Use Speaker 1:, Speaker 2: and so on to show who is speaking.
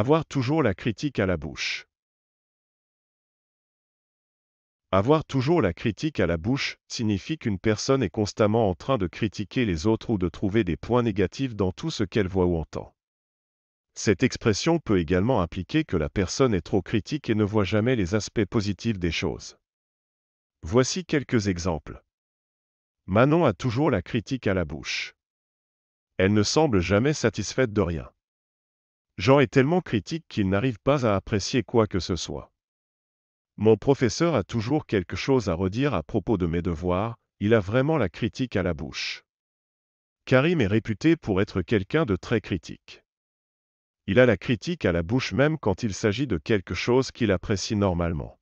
Speaker 1: Avoir toujours la critique à la bouche. Avoir toujours la critique à la bouche signifie qu'une personne est constamment en train de critiquer les autres ou de trouver des points négatifs dans tout ce qu'elle voit ou entend. Cette expression peut également impliquer que la personne est trop critique et ne voit jamais les aspects positifs des choses. Voici quelques exemples. Manon a toujours la critique à la bouche. Elle ne semble jamais satisfaite de rien. Jean est tellement critique qu'il n'arrive pas à apprécier quoi que ce soit. Mon professeur a toujours quelque chose à redire à propos de mes devoirs, il a vraiment la critique à la bouche. Karim est réputé pour être quelqu'un de très critique. Il a la critique à la bouche même quand il s'agit de quelque chose qu'il apprécie normalement.